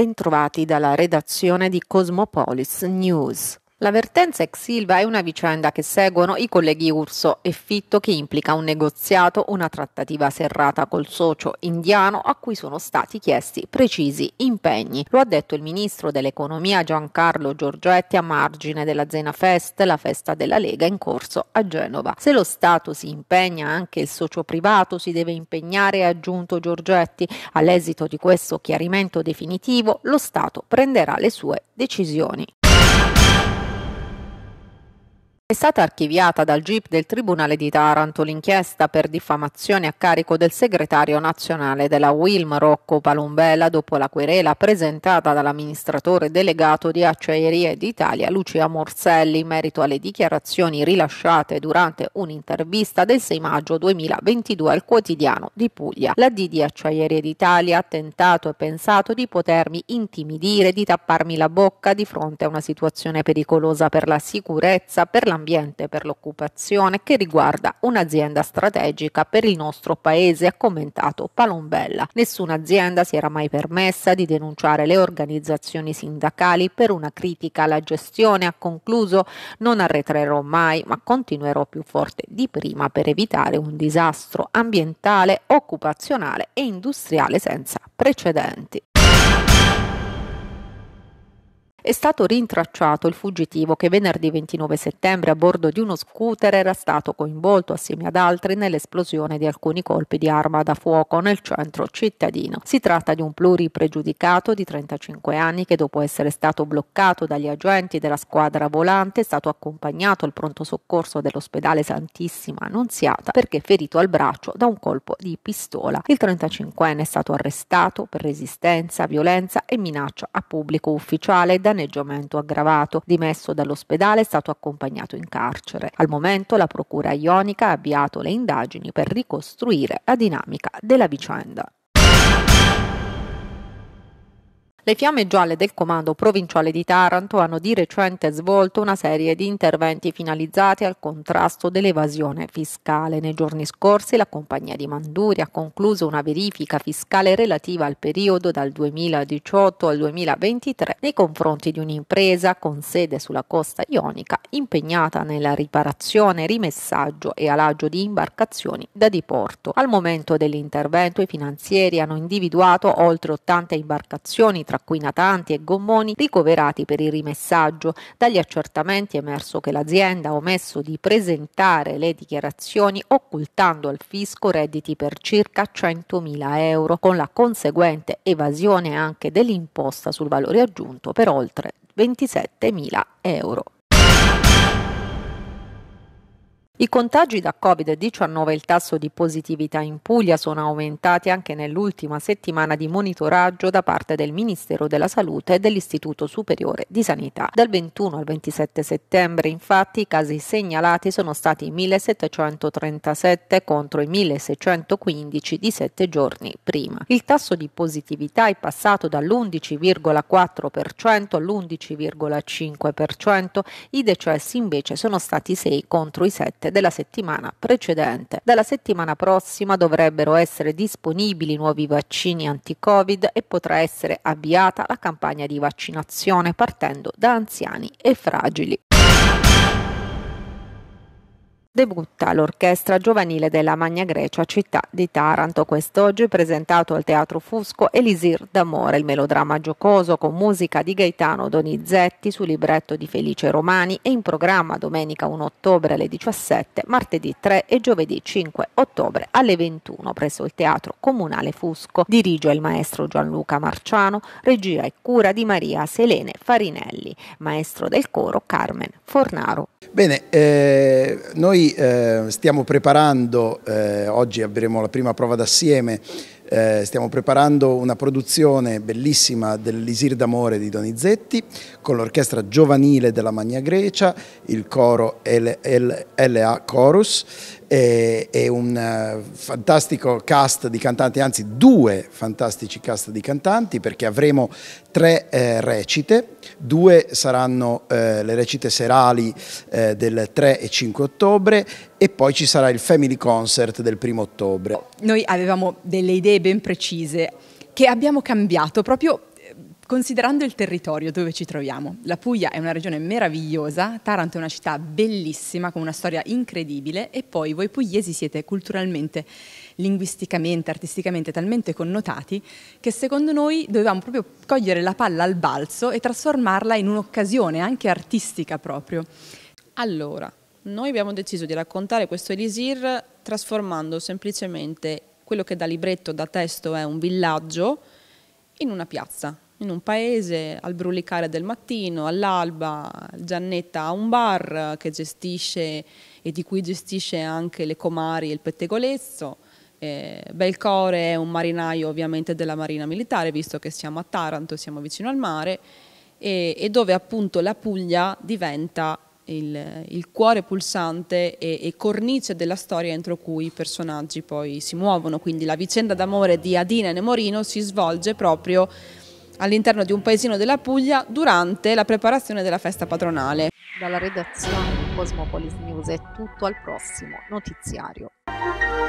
Bentrovati dalla redazione di Cosmopolis News. L'avvertenza ex Silva è una vicenda che seguono i colleghi Urso e Fitto che implica un negoziato, una trattativa serrata col socio indiano a cui sono stati chiesti precisi impegni. Lo ha detto il ministro dell'economia Giancarlo Giorgetti a margine della Zena Fest, la festa della Lega in corso a Genova. Se lo Stato si impegna anche il socio privato si deve impegnare, ha aggiunto Giorgetti. All'esito di questo chiarimento definitivo lo Stato prenderà le sue decisioni. È stata archiviata dal GIP del Tribunale di Taranto l'inchiesta per diffamazione a carico del segretario nazionale della WILM Rocco Palumbella dopo la querela presentata dall'amministratore delegato di Acciaierie d'Italia Lucia Morselli in merito alle dichiarazioni rilasciate durante un'intervista del 6 maggio 2022 al quotidiano di Puglia. La D di Acciaierie d'Italia ha tentato e pensato di potermi intimidire, di tapparmi la bocca di fronte a una situazione pericolosa per la sicurezza, per la ambiente per l'occupazione che riguarda un'azienda strategica per il nostro paese, ha commentato Palombella. Nessuna azienda si era mai permessa di denunciare le organizzazioni sindacali per una critica alla gestione, ha concluso, non arretrerò mai, ma continuerò più forte di prima per evitare un disastro ambientale, occupazionale e industriale senza precedenti è stato rintracciato il fuggitivo che venerdì 29 settembre a bordo di uno scooter era stato coinvolto assieme ad altri nell'esplosione di alcuni colpi di arma da fuoco nel centro cittadino. Si tratta di un pluripregiudicato di 35 anni che dopo essere stato bloccato dagli agenti della squadra volante è stato accompagnato al pronto soccorso dell'ospedale Santissima Annunziata perché ferito al braccio da un colpo di pistola. Il 35enne è stato arrestato per resistenza, violenza e minaccia a pubblico ufficiale da danneggiamento aggravato. Dimesso dall'ospedale è stato accompagnato in carcere. Al momento la procura ionica ha avviato le indagini per ricostruire la dinamica della vicenda. Le fiamme gialle del comando provinciale di Taranto hanno di recente svolto una serie di interventi finalizzati al contrasto dell'evasione fiscale. Nei giorni scorsi la compagnia di Manduri ha concluso una verifica fiscale relativa al periodo dal 2018 al 2023 nei confronti di un'impresa con sede sulla costa ionica impegnata nella riparazione, rimessaggio e alaggio di imbarcazioni da diporto. Al momento dell'intervento i finanzieri hanno individuato oltre 80 imbarcazioni tra tra cui natanti e gommoni, ricoverati per il rimessaggio. Dagli accertamenti è emerso che l'azienda ha omesso di presentare le dichiarazioni occultando al fisco redditi per circa 100.000 euro, con la conseguente evasione anche dell'imposta sul valore aggiunto per oltre 27.000 euro. I contagi da Covid-19 e il tasso di positività in Puglia sono aumentati anche nell'ultima settimana di monitoraggio da parte del Ministero della Salute e dell'Istituto Superiore di Sanità. Dal 21 al 27 settembre, infatti, i casi segnalati sono stati 1737 contro i 1615 di sette giorni prima. Il tasso di positività è passato dall'11,4% all'11,5%, i decessi invece sono stati 6 contro i 7 corrente della settimana precedente. Dalla settimana prossima dovrebbero essere disponibili nuovi vaccini anti-Covid e potrà essere avviata la campagna di vaccinazione partendo da anziani e fragili debutta l'Orchestra Giovanile della Magna Grecia città di Taranto. Quest'oggi è presentato al Teatro Fusco Elisir d'Amore, il melodramma giocoso con musica di Gaetano Donizetti su libretto di Felice Romani e in programma domenica 1 ottobre alle 17, martedì 3 e giovedì 5 ottobre alle 21 presso il Teatro Comunale Fusco. Dirige il maestro Gianluca Marciano, regia e cura di Maria Selene Farinelli, maestro del coro Carmen Fornaro. Bene, eh, noi noi eh, stiamo preparando, eh, oggi avremo la prima prova d'assieme eh, stiamo preparando una produzione bellissima dell'Isir d'Amore di Donizetti con l'orchestra giovanile della Magna Grecia, il coro LA Chorus e, e un uh, fantastico cast di cantanti, anzi due fantastici cast di cantanti perché avremo tre eh, recite, due saranno eh, le recite serali eh, del 3 e 5 ottobre e poi ci sarà il Family Concert del primo ottobre. Noi avevamo delle idee e ben precise che abbiamo cambiato proprio eh, Considerando il territorio dove ci troviamo, la Puglia è una regione meravigliosa, Taranto è una città bellissima con una storia incredibile e poi voi pugliesi siete culturalmente, linguisticamente, artisticamente talmente connotati che secondo noi dovevamo proprio cogliere la palla al balzo e trasformarla in un'occasione anche artistica proprio. Allora, noi abbiamo deciso di raccontare questo Elisir trasformando semplicemente quello che da libretto, da testo è un villaggio in una piazza, in un paese, al brulicare del mattino, all'alba, Giannetta ha un bar che gestisce e di cui gestisce anche le comari e il pettegolezzo. Eh, Belcore è un marinaio ovviamente della Marina Militare, visto che siamo a Taranto, siamo vicino al mare, e, e dove appunto la Puglia diventa il, il cuore pulsante e, e, cornice della storia entro cui i personaggi poi si muovono. Quindi la vicenda d'amore di Adina e Nemorino si svolge proprio all'interno di un paesino della Puglia durante la preparazione della festa patronale. Dalla redazione Cosmopolis News è tutto al prossimo notiziario.